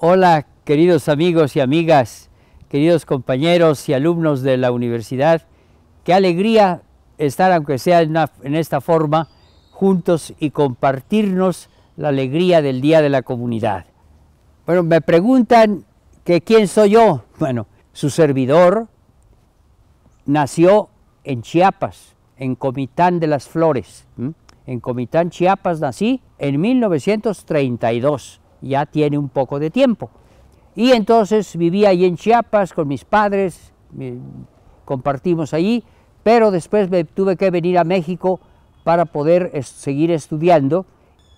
Hola, queridos amigos y amigas, queridos compañeros y alumnos de la universidad. Qué alegría estar, aunque sea en, esta forma, juntos y compartirnos la alegría del Día de la Comunidad. Bueno, me preguntan que quién soy yo. Bueno, su servidor nació en Chiapas, en Comitán de las Flores. En Comitán, Chiapas, nací en 1932 ya tiene un poco de tiempo. Y entonces vivía ahí en Chiapas con mis padres, compartimos allí, pero después tuve que venir a México para poder seguir estudiando.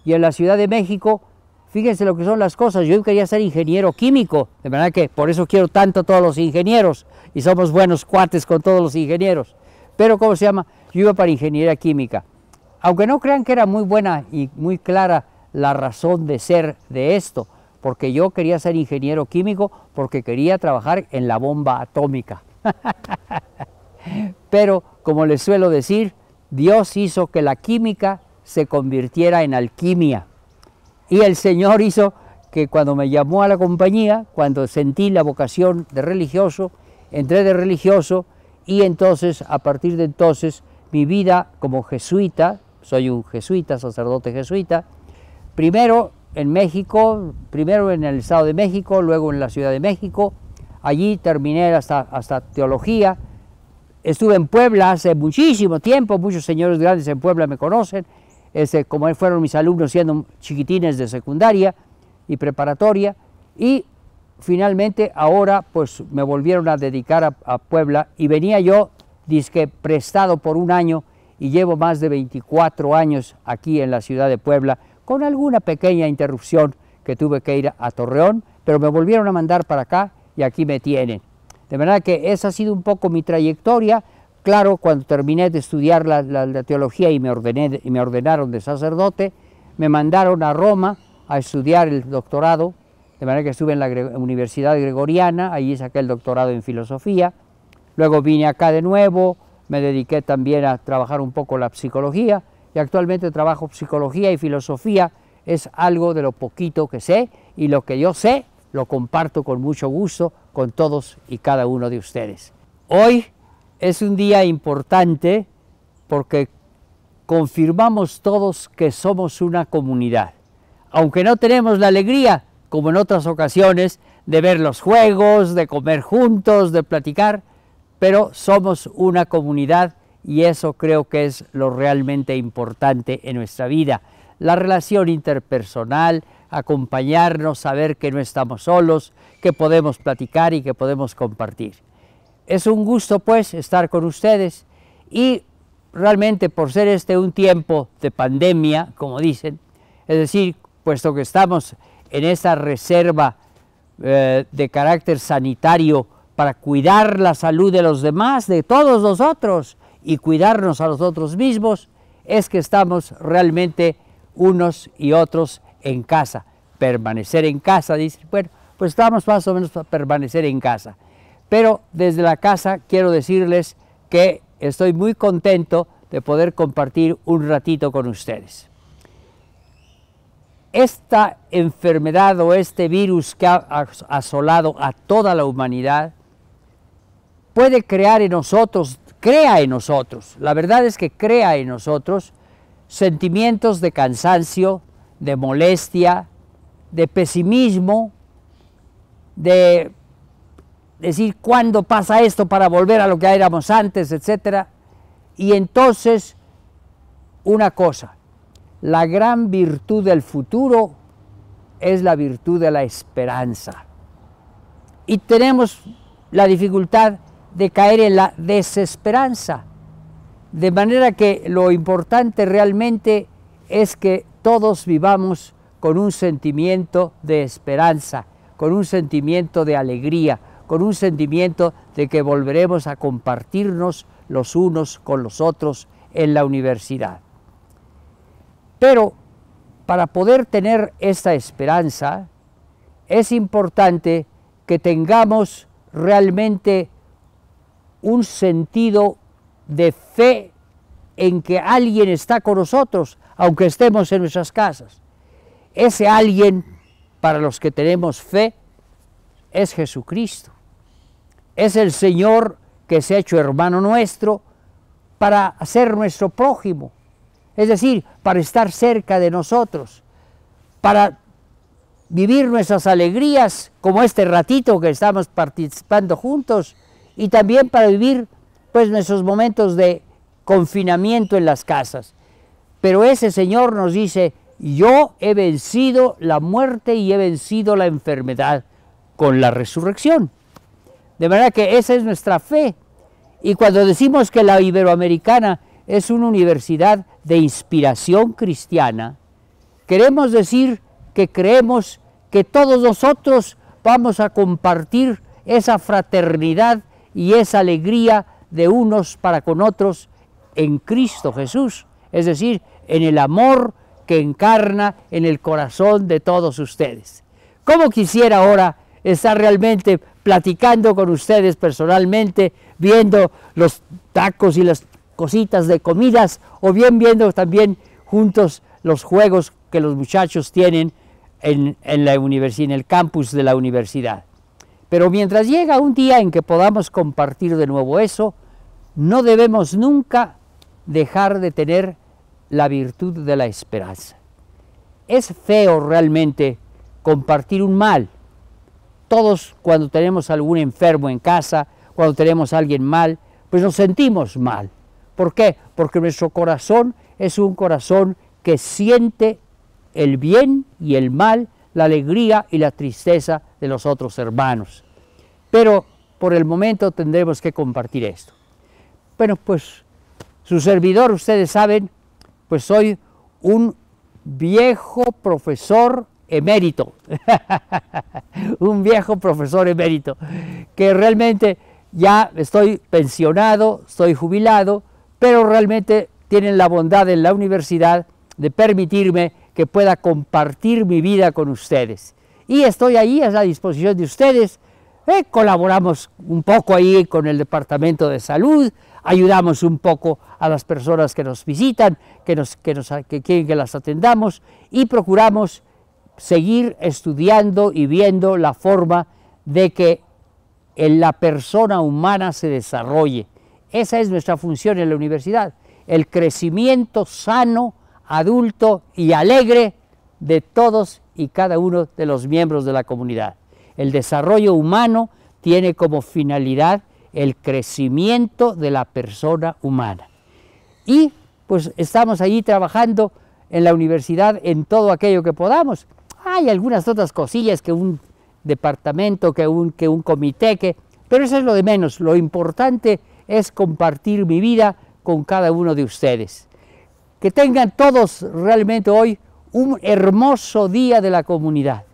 Y en la Ciudad de México, fíjense lo que son las cosas, yo quería ser ingeniero químico, de verdad que por eso quiero tanto a todos los ingenieros y somos buenos cuates con todos los ingenieros. Pero, ¿cómo se llama? Yo iba para ingeniería química. Aunque no crean que era muy buena y muy clara la razón de ser de esto, porque yo quería ser ingeniero químico, porque quería trabajar en la bomba atómica. Pero, como les suelo decir, Dios hizo que la química se convirtiera en alquimia. Y el Señor hizo que cuando me llamó a la compañía, cuando sentí la vocación de religioso, entré de religioso y entonces, a partir de entonces, mi vida como jesuita, soy un jesuita, sacerdote jesuita, primero en México, primero en el Estado de México, luego en la Ciudad de México. Allí terminé hasta, hasta teología. Estuve en Puebla hace muchísimo tiempo, muchos señores grandes en Puebla me conocen, ese como fueron mis alumnos siendo chiquitines de secundaria y preparatoria. Y finalmente ahora pues me volvieron a dedicar a, Puebla y venía yo, disque prestado por un año y llevo más de 24 años aquí en la ciudad de Puebla con alguna pequeña interrupción que tuve que ir a Torreón, pero me volvieron a mandar para acá y aquí me tienen. De manera que esa ha sido un poco mi trayectoria. Claro, cuando terminé de estudiar la, teología y me, ordenaron de sacerdote, me mandaron a Roma a estudiar el doctorado, de manera que estuve en la Universidad Gregoriana, allí saqué el doctorado en filosofía, luego vine acá de nuevo, me dediqué también a trabajar un poco la psicología, y actualmente trabajo psicología y filosofía, es algo de lo poquito que sé y lo que yo sé lo comparto con mucho gusto con todos y cada uno de ustedes. Hoy es un día importante porque confirmamos todos que somos una comunidad, aunque no tenemos la alegría, como en otras ocasiones, de ver los juegos, de comer juntos, de platicar, pero somos una comunidad y eso creo que es lo realmente importante en nuestra vida. La relación interpersonal, acompañarnos, saber que no estamos solos, que podemos platicar y que podemos compartir. Es un gusto pues estar con ustedes y realmente por ser este un tiempo de pandemia, como dicen, es decir, puesto que estamos en esta reserva eh, de carácter sanitario para cuidar la salud de los demás, de todos nosotros, y cuidarnos a nosotros mismos, es que estamos realmente unos y otros en casa. Permanecer en casa, dice, bueno, pues estamos más o menos a permanecer en casa. Pero desde la casa quiero decirles que estoy muy contento de poder compartir un ratito con ustedes. Esta enfermedad o este virus que ha asolado a toda la humanidad puede crear en nosotros crea en nosotros, la verdad es que crea en nosotros sentimientos de cansancio, de molestia, de pesimismo, de decir cuándo pasa esto para volver a lo que éramos antes, etc. Y entonces, una cosa, la gran virtud del futuro es la virtud de la esperanza. Y tenemos la dificultad de caer en la desesperanza. De manera que lo importante realmente es que todos vivamos con un sentimiento de esperanza, con un sentimiento de alegría, con un sentimiento de que volveremos a compartirnos los unos con los otros en la universidad. Pero para poder tener esta esperanza, es importante que tengamos realmente un sentido de fe en que alguien está con nosotros, aunque estemos en nuestras casas. Ese alguien, para los que tenemos fe, es Jesucristo. Es el Señor que se ha hecho hermano nuestro para ser nuestro prójimo, es decir, para estar cerca de nosotros, para vivir nuestras alegrías como este ratito que estamos participando juntos, y también para vivir pues nuestros momentos de confinamiento en las casas. Pero ese Señor nos dice, yo he vencido la muerte y he vencido la enfermedad con la resurrección. De verdad que esa es nuestra fe. Y cuando decimos que la Iberoamericana es una universidad de inspiración cristiana, queremos decir que creemos que todos nosotros vamos a compartir esa fraternidad y esa alegría de unos para con otros en Cristo Jesús, es decir, en el amor que encarna en el corazón de todos ustedes. ¿Cómo quisiera ahora estar realmente platicando con ustedes personalmente, viendo los tacos y las cositas de comidas, o bien viendo también juntos los juegos que los muchachos tienen en, en la universidad, en el campus de la universidad? Pero mientras llega un día en que podamos compartir de nuevo eso, no debemos nunca dejar de tener la virtud de la esperanza. Es feo realmente compartir un mal. Todos cuando tenemos algún enfermo en casa, cuando tenemos a alguien mal, pues nos sentimos mal. ¿Por qué? Porque nuestro corazón es un corazón que siente el bien y el mal la alegría y la tristeza de los otros hermanos. Pero por el momento tendremos que compartir esto. Bueno, pues su servidor, ustedes saben, pues soy un viejo profesor emérito, un viejo profesor emérito, que realmente ya estoy pensionado, estoy jubilado, pero realmente tienen la bondad en la universidad de permitirme que pueda compartir mi vida con ustedes. Y estoy ahí a la disposición de ustedes. Eh, colaboramos un poco ahí con el Departamento de Salud, ayudamos un poco a las personas que nos visitan, que, nos, que, nos, que quieren que las atendamos y procuramos seguir estudiando y viendo la forma de que en la persona humana se desarrolle. Esa es nuestra función en la universidad, el crecimiento sano adulto y alegre de todos y cada uno de los miembros de la comunidad. El desarrollo humano tiene como finalidad el crecimiento de la persona humana. Y pues estamos allí trabajando en la universidad en todo aquello que podamos. Hay algunas otras cosillas que un departamento, que un, que un comité, que, pero eso es lo de menos. Lo importante es compartir mi vida con cada uno de ustedes. Que tengan todos realmente hoy un hermoso día de la comunidad.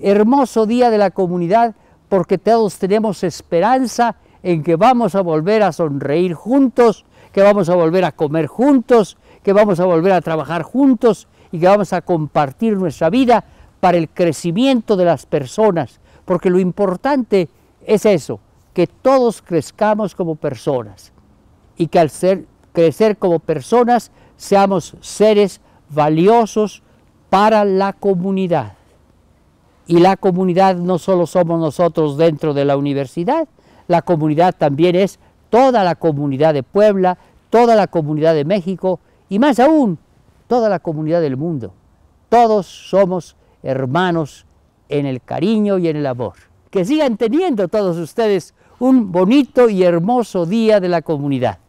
Hermoso día de la comunidad porque todos tenemos esperanza en que vamos a volver a sonreír juntos, que vamos a volver a comer juntos, que vamos a volver a trabajar juntos y que vamos a compartir nuestra vida para el crecimiento de las personas. Porque lo importante es eso, que todos crezcamos como personas y que al ser crecer como personas, seamos seres valiosos para la comunidad. Y la comunidad no solo somos nosotros dentro de la universidad, la comunidad también es toda la comunidad de Puebla, toda la comunidad de México y más aún toda la comunidad del mundo. Todos somos hermanos en el cariño y en el amor. Que sigan teniendo todos ustedes un bonito y hermoso día de la comunidad.